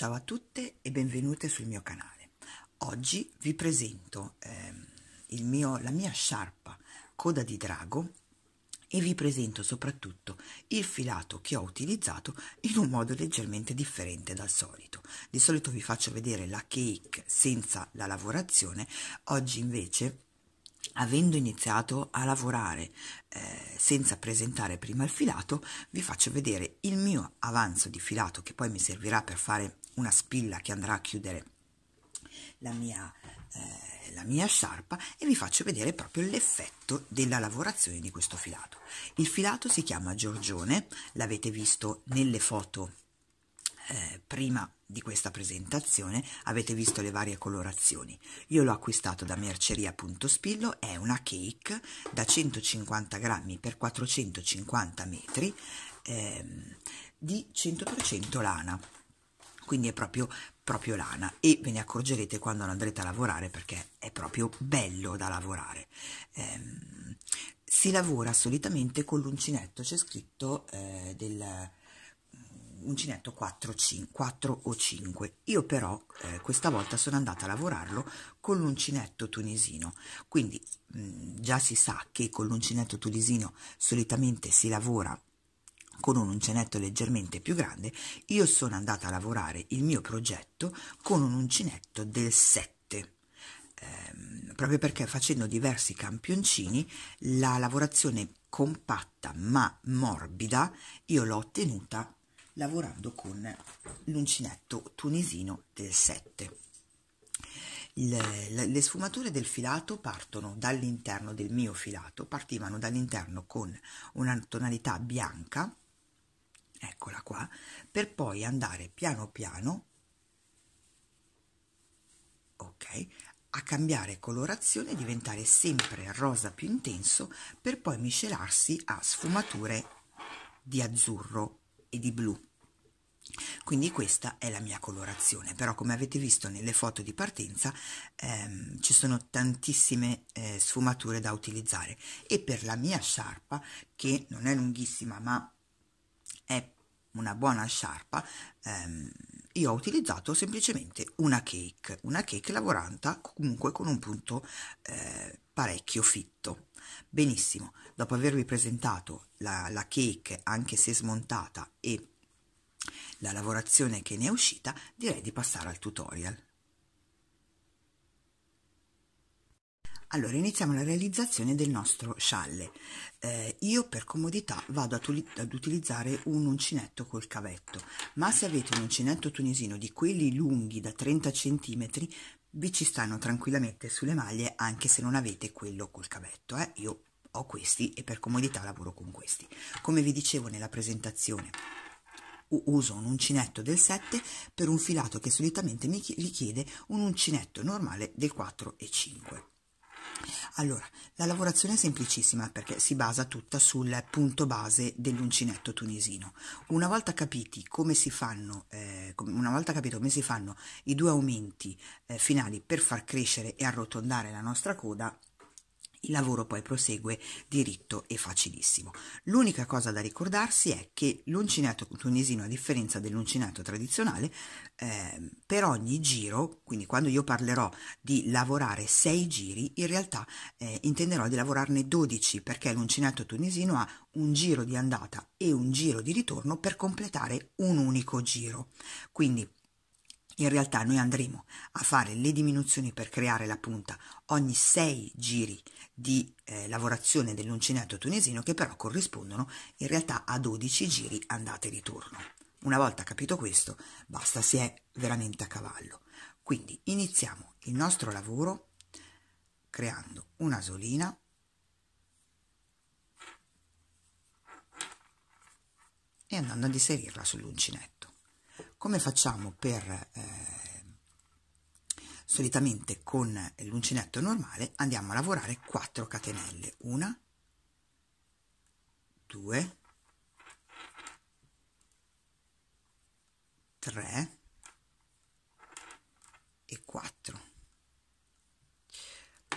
Ciao a tutte e benvenute sul mio canale. Oggi vi presento eh, mio, la mia sciarpa coda di drago e vi presento soprattutto il filato che ho utilizzato in un modo leggermente differente dal solito. Di solito vi faccio vedere la cake senza la lavorazione, oggi invece avendo iniziato a lavorare eh, senza presentare prima il filato vi faccio vedere il mio avanzo di filato che poi mi servirà per fare una spilla che andrà a chiudere la mia, eh, la mia sciarpa e vi faccio vedere proprio l'effetto della lavorazione di questo filato. Il filato si chiama Giorgione, l'avete visto nelle foto eh, prima di questa presentazione avete visto le varie colorazioni. Io l'ho acquistato da merceria.spillo, è una cake da 150 grammi per 450 metri ehm, di 100% lana quindi è proprio, proprio lana e ve ne accorgerete quando andrete a lavorare perché è proprio bello da lavorare. Ehm, si lavora solitamente con l'uncinetto, c'è scritto eh, del mm, uncinetto 4, 5, 4 o 5 io però eh, questa volta sono andata a lavorarlo con l'uncinetto tunisino quindi mh, mm, già si sa che con l'uncinetto tunisino solitamente si lavora con un uncinetto leggermente più grande, io sono andata a lavorare il mio progetto con un uncinetto del 7. Eh, proprio perché facendo diversi campioncini la lavorazione compatta ma morbida io l'ho ottenuta lavorando con l'uncinetto tunisino del 7. Le, le, sfumature del filato partono dall'interno del mio filato, partivano dall'interno con una tonalità bianca eccola qua, per poi andare piano piano ok, a cambiare colorazione e diventare sempre rosa più intenso per poi miscelarsi a sfumature di azzurro e di blu. Quindi questa è la mia colorazione, però come avete visto nelle foto di partenza ehm, ci sono tantissime eh, sfumature da utilizzare e per la mia sciarpa, che non è lunghissima ma è una buona sciarpa, ehm, io ho utilizzato semplicemente una cake, una cake lavorata comunque con un punto eh, parecchio fitto. Benissimo, dopo avervi presentato la, la cake anche se smontata e la lavorazione che ne è uscita, direi di passare al tutorial. Allora, iniziamo la realizzazione del nostro scialle. Eh, io per comodità vado ad, ad, utilizzare un uncinetto col cavetto, ma se avete un uncinetto tunisino di quelli lunghi da 30 cm, vi ci stanno tranquillamente sulle maglie anche se non avete quello col cavetto. Eh. Io ho questi e per comodità lavoro con questi. Come vi dicevo nella presentazione, uso un uncinetto del 7 per un filato che solitamente mi richiede un uncinetto normale del 4 e 5. Allora, la lavorazione è semplicissima perché si basa tutta sul punto base dell'uncinetto tunisino. Una volta, come fanno, eh, una volta capito come si fanno i due aumenti eh, finali per far crescere e arrotondare la nostra coda, il lavoro poi prosegue diritto e facilissimo. L'unica cosa da ricordarsi è che l'uncinetto tunisino, a differenza dell'uncinetto tradizionale, eh, per ogni giro, quindi quando io parlerò di lavorare 6 giri, in realtà eh, intenderò di lavorarne 12 perché l'uncinetto tunisino ha un giro di andata e un giro di ritorno per completare un unico giro. Quindi in realtà noi andremo a fare le diminuzioni per creare la punta ogni 6 giri di eh, lavorazione dell'uncinetto tunisino che però corrispondono in realtà a 12 giri andate e ritorno. Una volta capito questo, basta, si è veramente a cavallo. Quindi iniziamo il nostro lavoro creando una solina e andando ad inserirla sull'uncinetto. Come facciamo per... Eh, solitamente con l'uncinetto normale andiamo a lavorare 4 catenelle. 1, 2, 3 e 4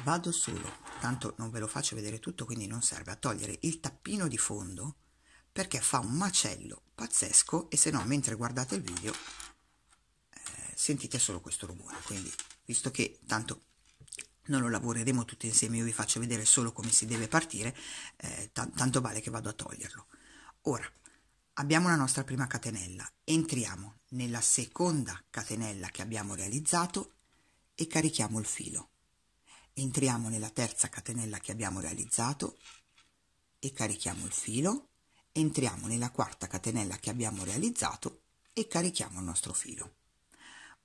vado solo tanto non ve lo faccio vedere tutto quindi non serve a togliere il tappino di fondo perché fa un macello pazzesco e se no mentre guardate il video eh, sentite solo questo rumore quindi visto che tanto non lo lavoreremo tutti insieme io vi faccio vedere solo come si deve partire eh, tanto vale che vado a toglierlo ora abbiamo la nostra prima catenella entriamo nella seconda catenella che abbiamo realizzato e carichiamo il filo entriamo nella terza catenella che abbiamo realizzato e carichiamo il filo entriamo nella quarta catenella che abbiamo realizzato e carichiamo il nostro filo.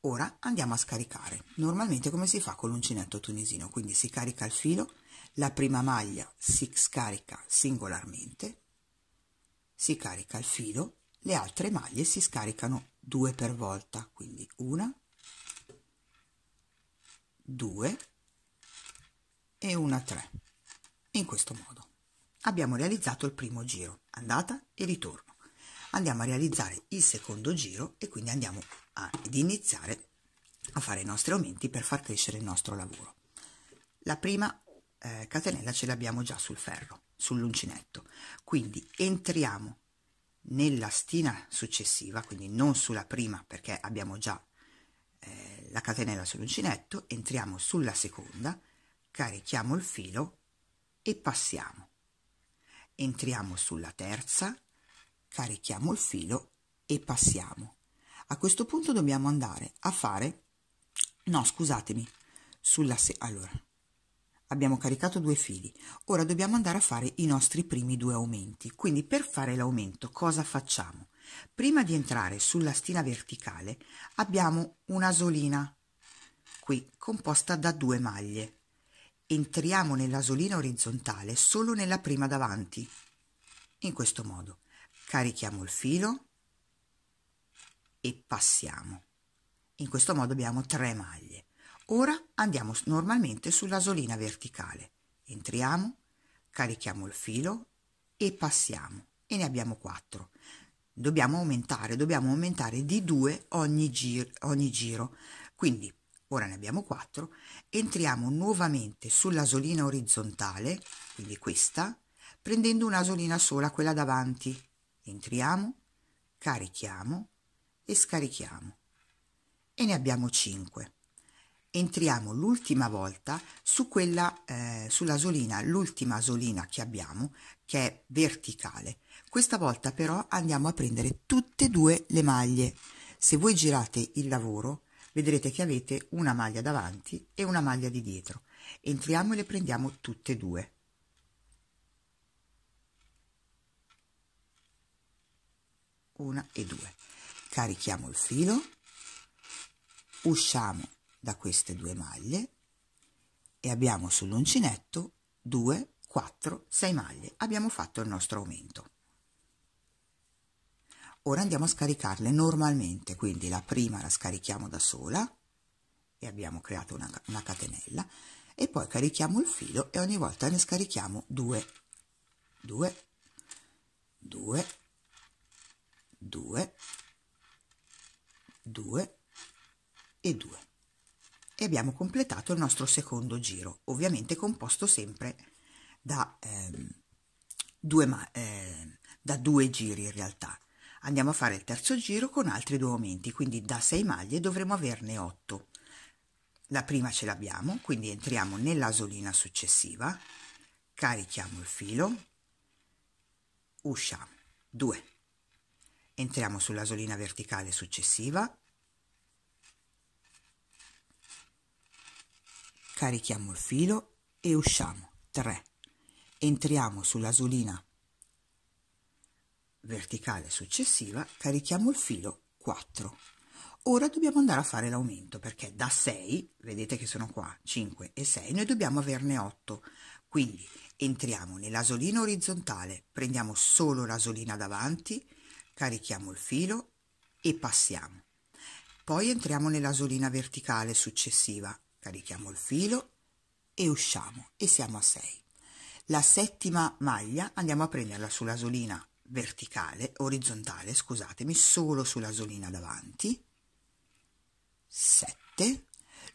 Ora andiamo a scaricare, normalmente come si fa con l'uncinetto tunisino, quindi si carica il filo, la prima maglia si scarica singolarmente, si carica il filo, le altre maglie si scaricano due per volta, quindi una, due e una tre. In questo modo abbiamo realizzato il primo giro andata e ritorno. Andiamo a realizzare il secondo giro e quindi andiamo ad iniziare a fare i nostri aumenti per far crescere il nostro lavoro. La prima eh, catenella ce l'abbiamo già sul ferro, sull'uncinetto, quindi entriamo nella stina successiva, quindi non sulla prima perché abbiamo già eh, la catenella sull'uncinetto, entriamo sulla seconda, carichiamo il filo e passiamo entriamo sulla terza, carichiamo il filo e passiamo. A questo punto dobbiamo andare a fare, no scusatemi, sulla se... allora, abbiamo caricato due fili, ora dobbiamo andare a fare i nostri primi due aumenti. Quindi per fare l'aumento cosa facciamo? Prima di entrare sulla stina verticale abbiamo una solina qui composta da due maglie entriamo nell'asolina orizzontale solo nella prima davanti. In questo modo carichiamo il filo e passiamo. In questo modo abbiamo tre maglie. Ora andiamo normalmente sull'asolina verticale. Entriamo, carichiamo il filo e passiamo e ne abbiamo quattro. Dobbiamo aumentare, dobbiamo aumentare di due ogni, gir ogni giro. Quindi ora ne abbiamo 4, entriamo nuovamente sull'asolina orizzontale, quindi questa, prendendo un'asolina sola, quella davanti. Entriamo, carichiamo e scarichiamo. E ne abbiamo 5. Entriamo l'ultima volta su quella, eh, sull'asolina, l'ultima asolina che abbiamo, che è verticale. Questa volta però andiamo a prendere tutte e due le maglie. Se voi girate il lavoro, vedrete che avete una maglia davanti e una maglia di dietro. Entriamo e le prendiamo tutte e due. Una e due. Carichiamo il filo, usciamo da queste due maglie e abbiamo sull'uncinetto 2, 4, 6 maglie. Abbiamo fatto il nostro aumento. Ora andiamo a scaricarle normalmente, quindi la prima la scarichiamo da sola e abbiamo creato una, una catenella e poi carichiamo il filo e ogni volta ne scarichiamo 2, 2, 2, 2, 2 e 2 e abbiamo completato il nostro secondo giro, ovviamente composto sempre da, ehm, due, ma, eh, da due giri in realtà, Andiamo a fare il terzo giro con altri due aumenti, quindi da 6 maglie dovremo averne 8. La prima ce l'abbiamo, quindi entriamo nell'asolina successiva, carichiamo il filo, usciamo, 2. Entriamo sull'asolina verticale successiva, carichiamo il filo e usciamo, 3. Entriamo sull'asolina verticale successiva carichiamo il filo 4 ora dobbiamo andare a fare l'aumento perché da 6 vedete che sono qua 5 e 6 noi dobbiamo averne 8 quindi entriamo nell'asolina orizzontale prendiamo solo l'asolina davanti carichiamo il filo e passiamo poi entriamo nell'asolina verticale successiva carichiamo il filo e usciamo e siamo a 6 la settima maglia andiamo a prenderla sull'asolina verticale, orizzontale, scusatemi, solo sulla solina davanti, 7.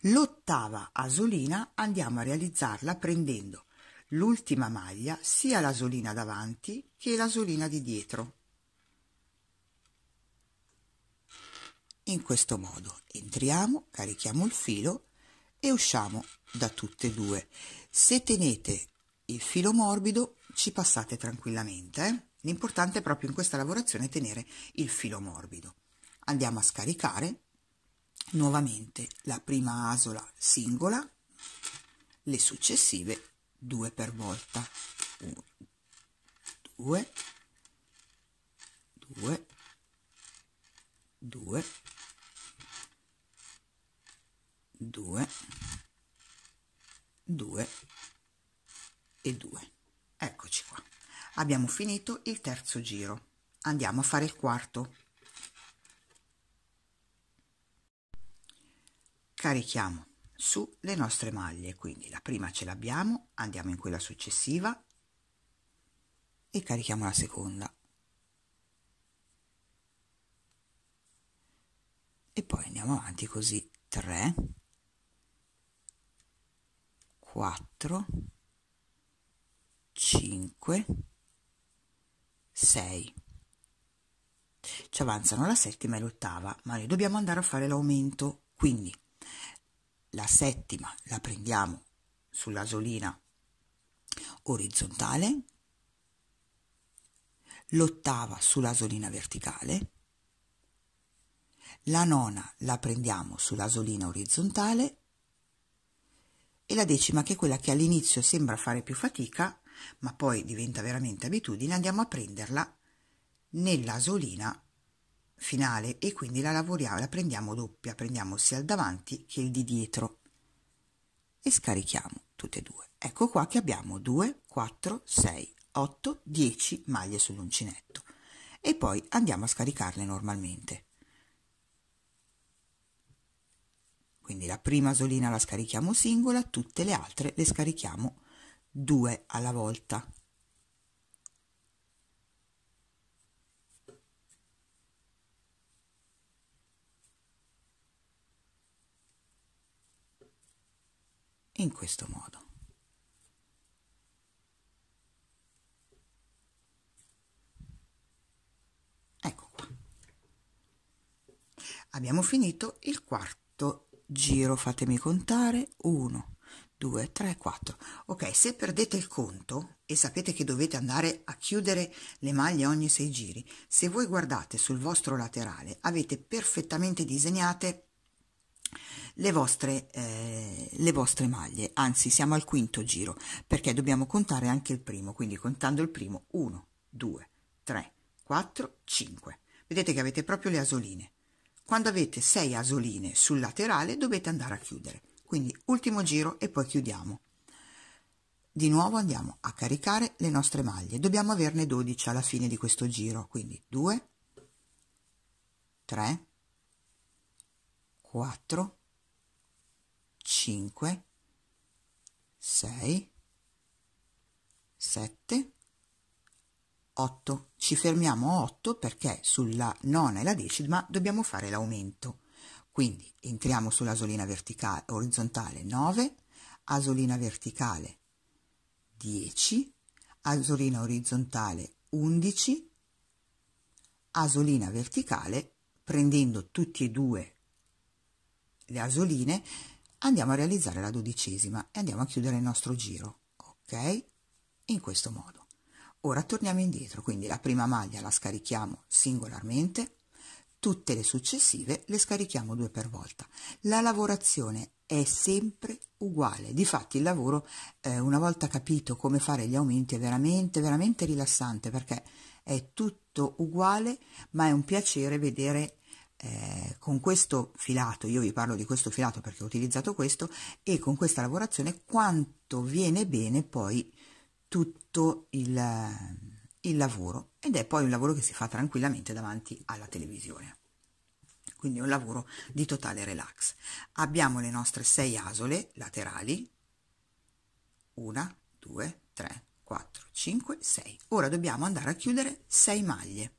L'ottava asolina andiamo a realizzarla prendendo l'ultima maglia sia l'asolina davanti che l'asolina di dietro. In questo modo entriamo, carichiamo il filo e usciamo da tutte e due. Se tenete il filo morbido ci passate tranquillamente. Eh? L'importante è proprio in questa lavorazione tenere il filo morbido. Andiamo a scaricare nuovamente la prima asola singola, le successive due per volta. 1, 2, 2, 2, 2, 2 e 2. Abbiamo finito il terzo giro. Andiamo a fare il quarto. Carichiamo su le nostre maglie, quindi la prima ce l'abbiamo, andiamo in quella successiva e carichiamo la seconda. E poi andiamo avanti così 3 4 5 6. Ci avanzano la settima e l'ottava, ma noi dobbiamo andare a fare l'aumento, quindi la settima la prendiamo sulla solina orizzontale, l'ottava sulla solina verticale, la nona la prendiamo sulla solina orizzontale e la decima, che è quella che all'inizio sembra fare più fatica, ma poi diventa veramente abitudine, andiamo a prenderla nella solina finale e quindi la lavoriamo, la prendiamo doppia, prendiamo sia il davanti che il di dietro e scarichiamo tutte e due. Ecco qua che abbiamo 2, 4, 6, 8, 10 maglie sull'uncinetto e poi andiamo a scaricarle normalmente. Quindi la prima solina la scarichiamo singola, tutte le altre le scarichiamo due alla volta. In questo modo. Ecco qua. Abbiamo finito il quarto giro, fatemi contare 1 2, 3, 4. Ok, se perdete il conto e sapete che dovete andare a chiudere le maglie ogni 6 giri, se voi guardate sul vostro laterale avete perfettamente disegnate le vostre, eh, le vostre maglie, anzi siamo al quinto giro perché dobbiamo contare anche il primo, quindi contando il primo 1, 2, 3, 4, 5. Vedete che avete proprio le asoline. Quando avete 6 asoline sul laterale dovete andare a chiudere. Quindi ultimo giro e poi chiudiamo. Di nuovo andiamo a caricare le nostre maglie. Dobbiamo averne 12 alla fine di questo giro, quindi 2, 3, 4, 5, 6, 7, 8. Ci fermiamo a 8 perché sulla nona e la decima dobbiamo fare l'aumento. Quindi entriamo sull'asolina verticale, orizzontale 9, asolina verticale 10, asolina orizzontale 11, asolina verticale, prendendo tutti e due le asoline, andiamo a realizzare la dodicesima e andiamo a chiudere il nostro giro, ok? In questo modo. Ora torniamo indietro, quindi la prima maglia la scarichiamo singolarmente, Tutte le successive le scarichiamo due per volta. La lavorazione è sempre uguale. Difatti il lavoro, eh, una volta capito come fare gli aumenti, è veramente, veramente rilassante perché è tutto uguale, ma è un piacere vedere eh, con questo filato, io vi parlo di questo filato perché ho utilizzato questo, e con questa lavorazione quanto viene bene poi tutto il, il lavoro ed è poi un lavoro che si fa tranquillamente davanti alla televisione. Quindi è un lavoro di totale relax. Abbiamo le nostre sei asole laterali. Una, due, tre, quattro, cinque, sei. Ora dobbiamo andare a chiudere sei maglie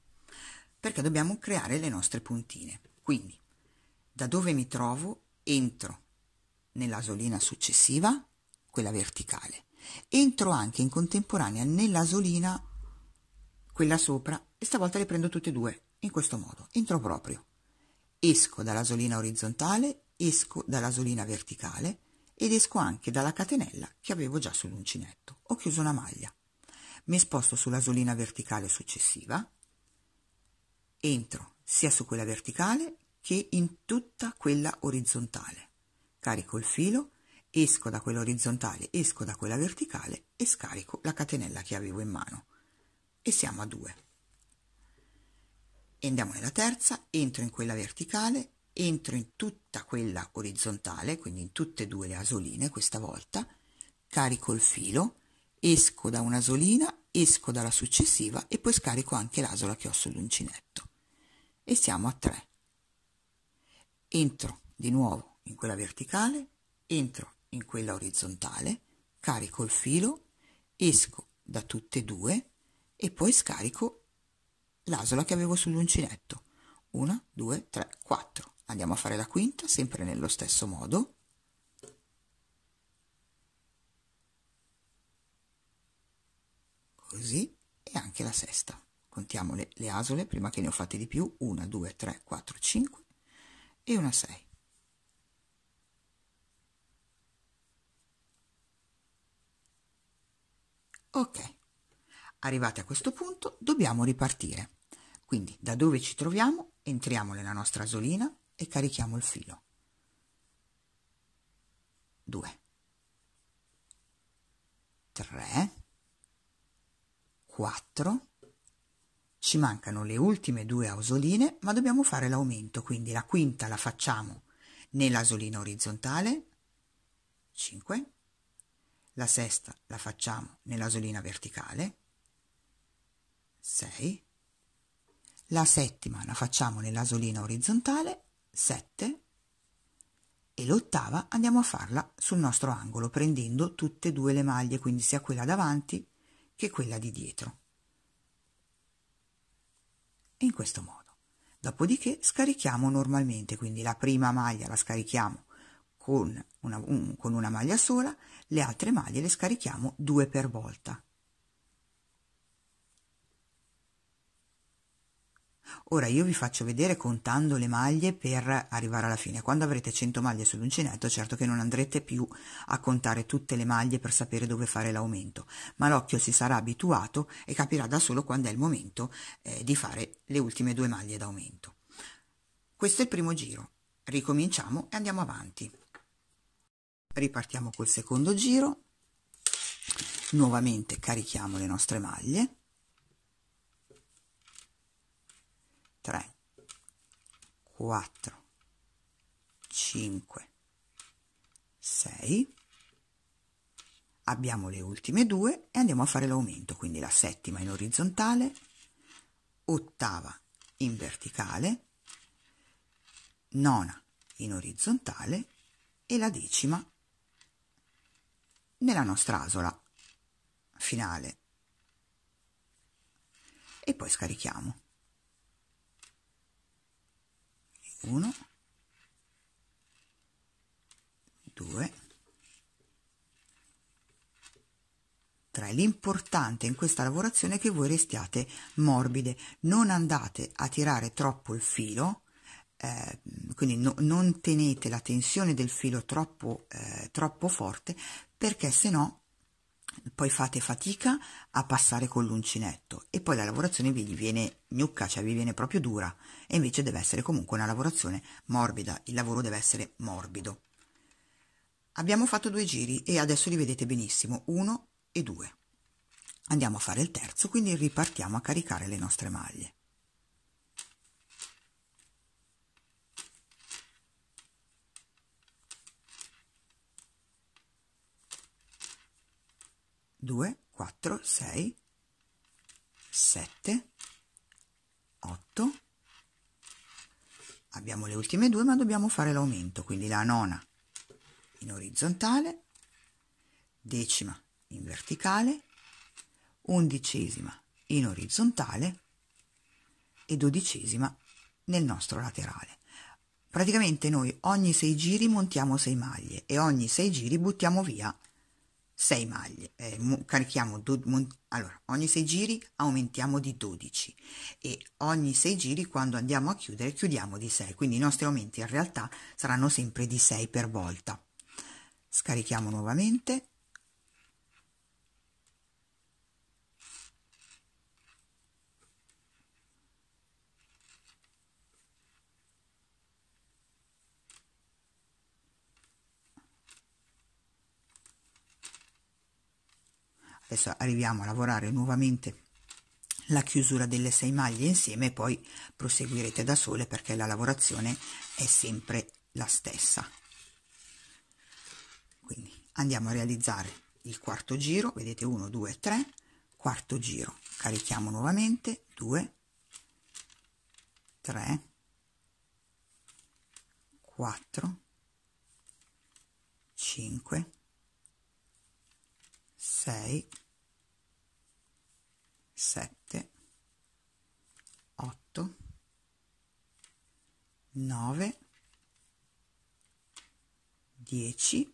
perché dobbiamo creare le nostre puntine. Quindi da dove mi trovo entro nell'asolina successiva, quella verticale. Entro anche in contemporanea nell'asolina quella sopra e stavolta le prendo tutte e due, in questo modo, entro proprio. Esco dalla solina orizzontale, esco dalla solina verticale ed esco anche dalla catenella che avevo già sull'uncinetto. Ho chiuso una maglia. Mi sposto sulla solina verticale successiva, entro sia su quella verticale che in tutta quella orizzontale. Carico il filo, esco da quella orizzontale, esco da quella verticale e scarico la catenella che avevo in mano e siamo a 2. Andiamo nella terza, entro in quella verticale, entro in tutta quella orizzontale, quindi in tutte e due le asoline questa volta, carico il filo, esco da un'asolina, esco dalla successiva e poi scarico anche l'asola che ho sull'uncinetto. E siamo a 3. Entro di nuovo in quella verticale, entro in quella orizzontale, carico il filo, esco da tutte e due, e poi scarico l'asola che avevo sull'uncinetto. 1, 2, 3, 4. Andiamo a fare la quinta sempre nello stesso modo. Così e anche la sesta. Contiamo le, le asole prima che ne ho fatte di più. 1, 2, 3, 4, 5 e una 6. Ok. Arrivati a questo punto dobbiamo ripartire. Quindi da dove ci troviamo entriamo nella nostra asolina e carichiamo il filo. 2 3 4 ci mancano le ultime due ausoline ma dobbiamo fare l'aumento quindi la quinta la facciamo nell'asolina orizzontale 5 la sesta la facciamo nell'asolina verticale 6. La settima la facciamo nell'asolina orizzontale, 7. E l'ottava andiamo a farla sul nostro angolo prendendo tutte e due le maglie, quindi sia quella davanti che quella di dietro. In questo modo. Dopodiché scarichiamo normalmente, quindi la prima maglia la scarichiamo con una, un, con una maglia sola, le altre maglie le scarichiamo due per volta. Ora io vi faccio vedere contando le maglie per arrivare alla fine. Quando avrete 100 maglie sull'uncinetto, certo che non andrete più a contare tutte le maglie per sapere dove fare l'aumento, ma l'occhio si sarà abituato e capirà da solo quando è il momento eh, di fare le ultime due maglie d'aumento. Questo è il primo giro. Ricominciamo e andiamo avanti. Ripartiamo col secondo giro. Nuovamente carichiamo le nostre maglie 3, 4, 5, 6. Abbiamo le ultime due e andiamo a fare l'aumento, quindi la settima in orizzontale, ottava in verticale, nona in orizzontale e la decima nella nostra asola finale. E poi scarichiamo. 1 2 3 l'importante in questa lavorazione è che voi restiate morbide non andate a tirare troppo il filo eh, quindi no, non tenete la tensione del filo troppo, eh, troppo forte perché se no poi fate fatica a passare con l'uncinetto e poi la lavorazione vi viene gnocca, cioè vi viene proprio dura e invece deve essere comunque una lavorazione morbida, il lavoro deve essere morbido. Abbiamo fatto due giri e adesso li vedete benissimo, uno e due. Andiamo a fare il terzo, quindi ripartiamo a caricare le nostre maglie. 2, 4, 6, 7, 8. Abbiamo le ultime due ma dobbiamo fare l'aumento, quindi la nona in orizzontale, decima in verticale, undicesima in orizzontale e dodicesima nel nostro laterale. Praticamente noi ogni sei giri montiamo sei maglie e ogni sei giri buttiamo via 6 maglie, eh, carichiamo do, mon, allora, ogni 6 giri aumentiamo di 12 e ogni 6 giri quando andiamo a chiudere chiudiamo di 6, quindi i nostri aumenti in realtà saranno sempre di 6 per volta. Scarichiamo nuovamente adesso arriviamo a lavorare nuovamente la chiusura delle sei maglie insieme e poi proseguirete da sole perché la lavorazione è sempre la stessa quindi andiamo a realizzare il quarto giro vedete 1 2 3 quarto giro carichiamo nuovamente 2 3 4 5 6 7 8 9 10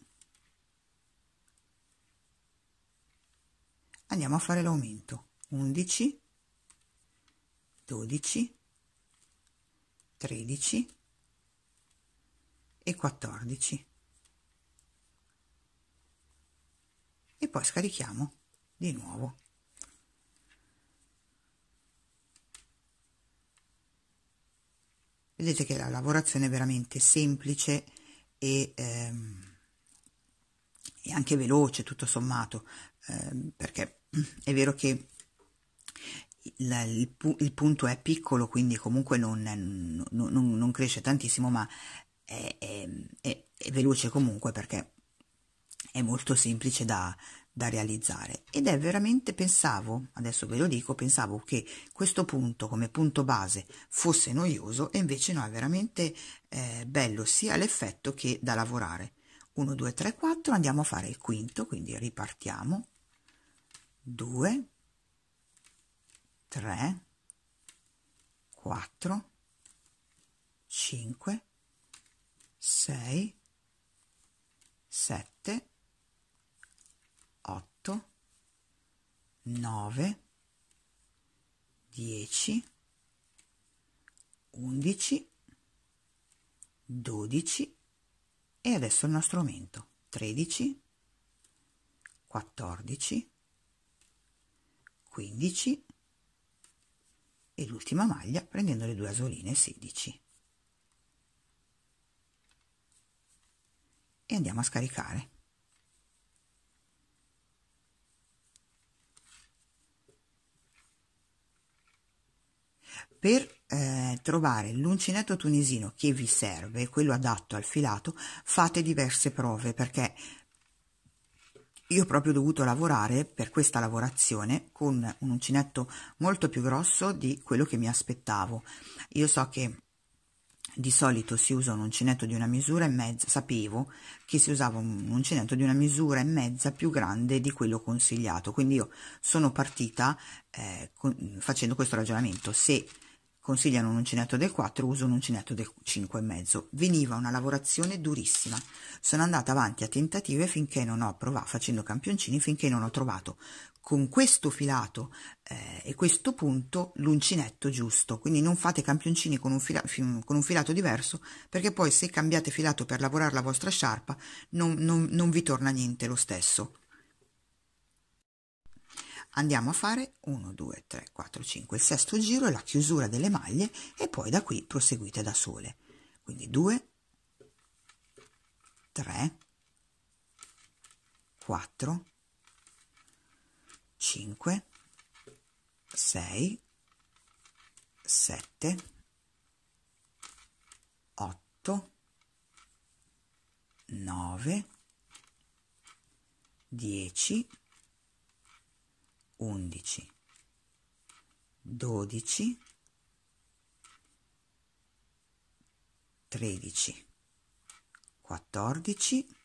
andiamo a fare l'aumento 11 12 13 e 14 e poi scarichiamo di nuovo vedete che la lavorazione è veramente semplice e, ehm, e anche veloce tutto sommato ehm, perché è vero che il, il, il, punto è piccolo quindi comunque non, non, non, non cresce tantissimo ma è, è, è, è veloce comunque perché è molto semplice da, da realizzare ed è veramente pensavo, adesso ve lo dico, pensavo che questo punto come punto base fosse noioso e invece no, è veramente eh, bello sia l'effetto che da lavorare. 1, 2, 3, 4, andiamo a fare il quinto, quindi ripartiamo. 2, 3, 4, 5, 6, 7, 8, 9, 10, 11, 12 e adesso il nostro aumento 13, 14, 15 e l'ultima maglia prendendo le due asoline 16. e andiamo a scaricare per eh, trovare l'uncinetto tunisino che vi serve, quello adatto al filato, fate diverse prove perché io ho proprio dovuto lavorare per questa lavorazione con un uncinetto molto più grosso di quello che mi aspettavo. Io so che di solito si usa un uncinetto di una misura e mezza, sapevo che si usava un uncinetto di una misura e mezza più grande di quello consigliato, quindi io sono partita eh, con, facendo questo ragionamento, se Consigliano un uncinetto del 4, uso un uncinetto del 5,5. Veniva una lavorazione durissima. Sono andata avanti a tentative finché non ho provato, facendo campioncini, finché non ho trovato con questo filato eh, e questo punto l'uncinetto giusto. Quindi non fate campioncini con un, fila, con un, filato diverso perché poi se cambiate filato per lavorare la vostra sciarpa non, non, non vi torna niente lo stesso. Andiamo a fare 1, 2, 3, 4, 5, il sesto giro e la chiusura delle maglie e poi da qui proseguite da sole. Quindi 2, 3, 4, 5, 6, 7, 8, 9, 10, 11 12 13 14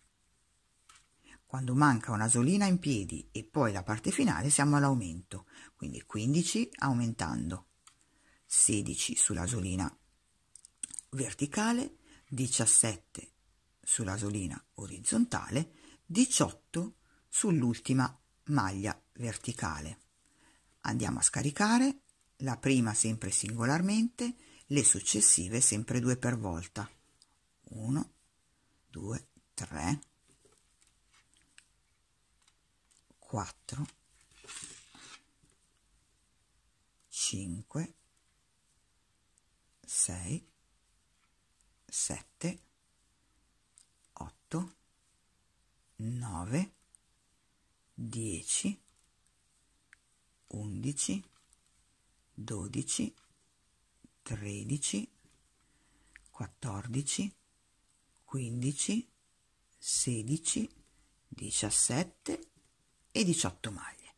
quando manca una solina in piedi e poi la parte finale siamo all'aumento quindi 15 aumentando 16 sulla solina verticale 17 sulla solina orizzontale 18 sull'ultima maglia verticale. Andiamo a scaricare la prima sempre singolarmente, le successive sempre due per volta. 1, 2, 3, 4, 5, 6, 7, 8, 9, 10, 11, 12, 13, 14, 15, 16, 17 e 18 maglie.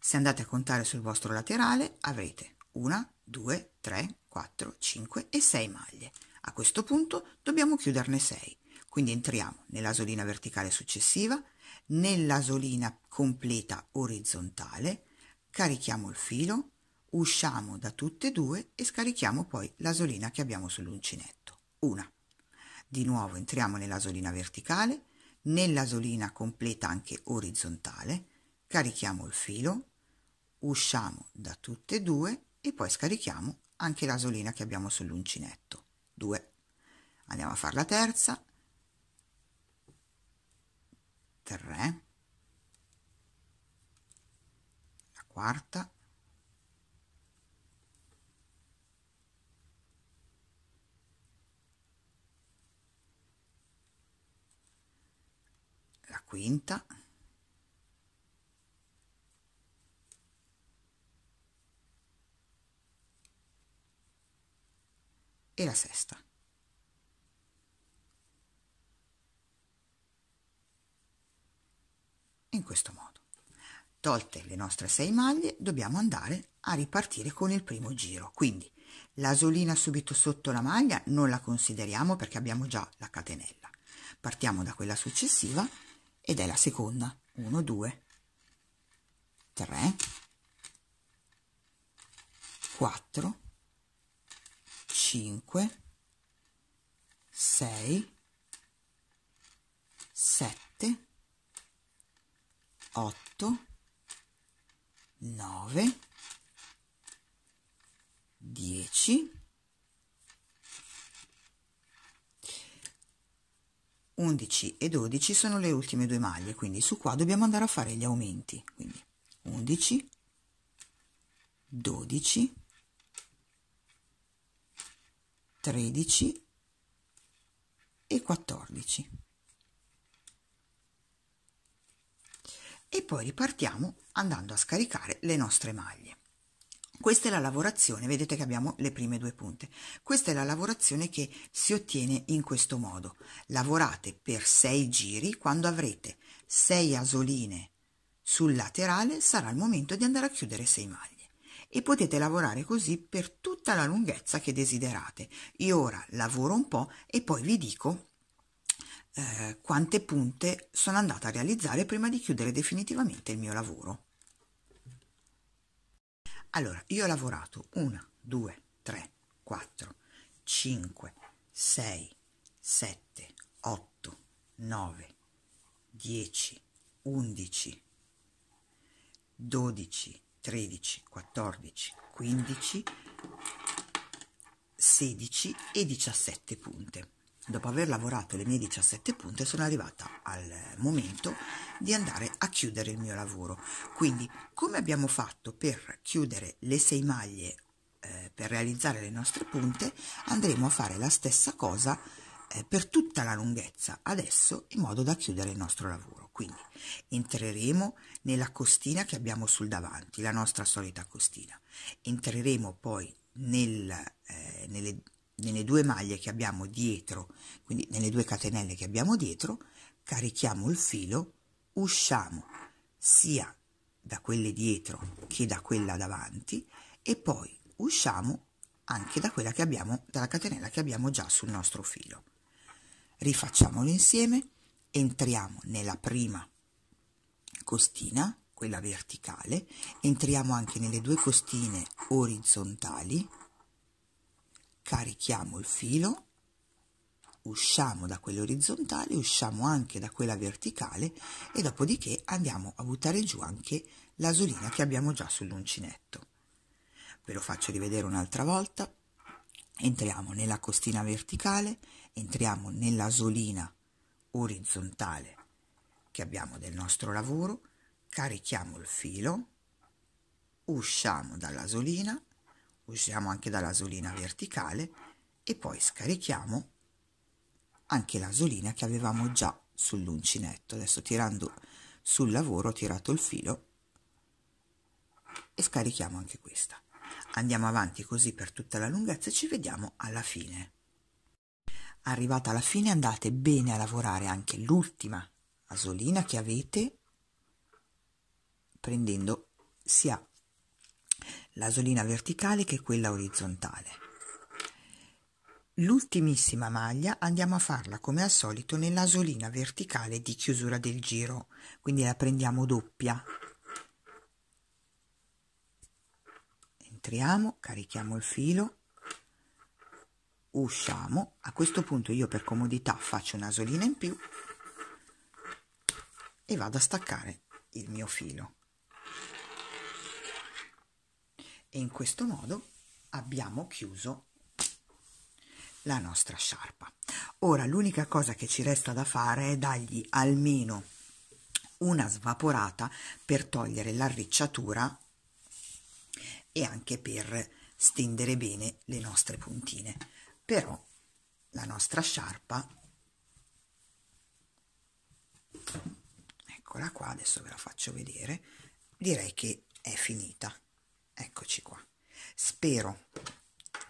Se andate a contare sul vostro laterale avrete 1, 2, 3, 4, 5 e 6 maglie. A questo punto dobbiamo chiuderne 6. Quindi entriamo nell'asolina verticale successiva, nell'asolina completa orizzontale, carichiamo il filo, usciamo da tutte e due e scarichiamo poi l'asolina che abbiamo sull'uncinetto. Una. Di nuovo entriamo nell'asolina verticale, nell'asolina completa anche orizzontale, carichiamo il filo, usciamo da tutte e due e poi scarichiamo anche l'asolina che abbiamo sull'uncinetto. 2. Andiamo a fare la terza. 3. quarta la quinta e la sesta. In questo modo. Tolte le nostre sei maglie, dobbiamo andare a ripartire con il primo giro. Quindi l'asolina subito sotto la maglia non la consideriamo perché abbiamo già la catenella. Partiamo da quella successiva ed è la seconda. 1, 2, 3, 4, 5, 6, 7, 8, 9 10 11 e 12 sono le ultime due maglie quindi su qua dobbiamo andare a fare gli aumenti quindi 11 12 13 e 14 e poi ripartiamo andando a scaricare le nostre maglie. Questa è la lavorazione, vedete che abbiamo le prime due punte. Questa è la lavorazione che si ottiene in questo modo. Lavorate per 6 giri, quando avrete 6 asoline sul laterale sarà il momento di andare a chiudere 6 maglie e potete lavorare così per tutta la lunghezza che desiderate. Io ora lavoro un po' e poi vi dico eh, quante punte sono andata a realizzare prima di chiudere definitivamente il mio lavoro. Allora, io ho lavorato 1, 2, 3, 4, 5, 6, 7, 8, 9, 10, 11, 12, 13, 14, 15, 16 e 17 punte. Dopo aver lavorato le mie 17 punte sono arrivata al momento di andare a chiudere il mio lavoro. Quindi come abbiamo fatto per chiudere le 6 maglie eh, per realizzare le nostre punte andremo a fare la stessa cosa eh, per tutta la lunghezza adesso in modo da chiudere il nostro lavoro. Quindi entreremo nella costina che abbiamo sul davanti, la nostra solita costina. Entreremo poi nel, eh, nelle nelle due maglie che abbiamo dietro, quindi nelle due catenelle che abbiamo dietro, carichiamo il filo, usciamo sia da quelle dietro che da quella davanti e poi usciamo anche da quella che abbiamo, dalla catenella che abbiamo già sul nostro filo. Rifacciamolo insieme, entriamo nella prima costina, quella verticale, entriamo anche nelle due costine orizzontali carichiamo il filo, usciamo da quella orizzontale, usciamo anche da quella verticale e dopodiché andiamo a buttare giù anche l'asolina che abbiamo già sull'uncinetto. Ve lo faccio rivedere un'altra volta. Entriamo nella costina verticale, entriamo nell'asolina orizzontale che abbiamo del nostro lavoro, carichiamo il filo, usciamo dall'asolina usciamo anche dall'asolina verticale e poi scarichiamo anche l'asolina che avevamo già sull'uncinetto. Adesso tirando sul lavoro ho tirato il filo e scarichiamo anche questa. Andiamo avanti così per tutta la lunghezza e ci vediamo alla fine. Arrivata alla fine andate bene a lavorare anche l'ultima asolina che avete prendendo sia l'asolina verticale che quella orizzontale. L'ultimissima maglia andiamo a farla come al solito nell'asolina verticale di chiusura del giro, quindi la prendiamo doppia. Entriamo, carichiamo il filo, usciamo, a questo punto io per comodità faccio un'asolina in più e vado a staccare il mio filo. e in questo modo abbiamo chiuso la nostra sciarpa ora l'unica cosa che ci resta da fare è dargli almeno una svaporata per togliere l'arricciatura e anche per stendere bene le nostre puntine però la nostra sciarpa eccola qua adesso ve la faccio vedere direi che è finita Eccoci qua. Spero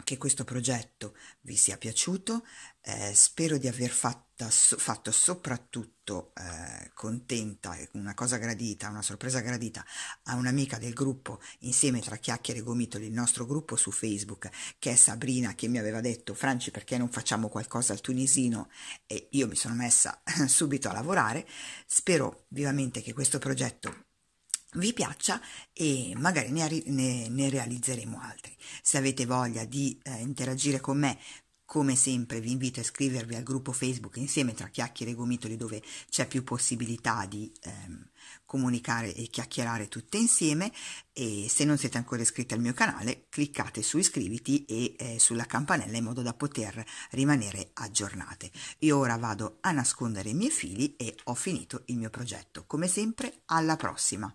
che questo progetto vi sia piaciuto, eh, spero di aver fatta, so, fatto soprattutto eh, contenta, una cosa gradita, una sorpresa gradita a un'amica del gruppo insieme tra chiacchiere e gomitoli, il nostro gruppo su Facebook, che è Sabrina, che mi aveva detto Franci perché non facciamo qualcosa al tunisino e io mi sono messa subito a lavorare, spero vivamente che questo progetto vi piaccia e magari ne, ne, ne realizzeremo altri. Se avete voglia di eh, interagire con me, come sempre vi invito a iscrivervi al gruppo Facebook insieme tra chiacchiere e gomitoli dove c'è più possibilità di ehm, comunicare e chiacchierare tutte insieme e se non siete ancora iscritti al mio canale cliccate su iscriviti e eh, sulla campanella in modo da poter rimanere aggiornate. Io ora vado a nascondere i miei fili e ho finito il mio progetto. Come sempre alla prossima!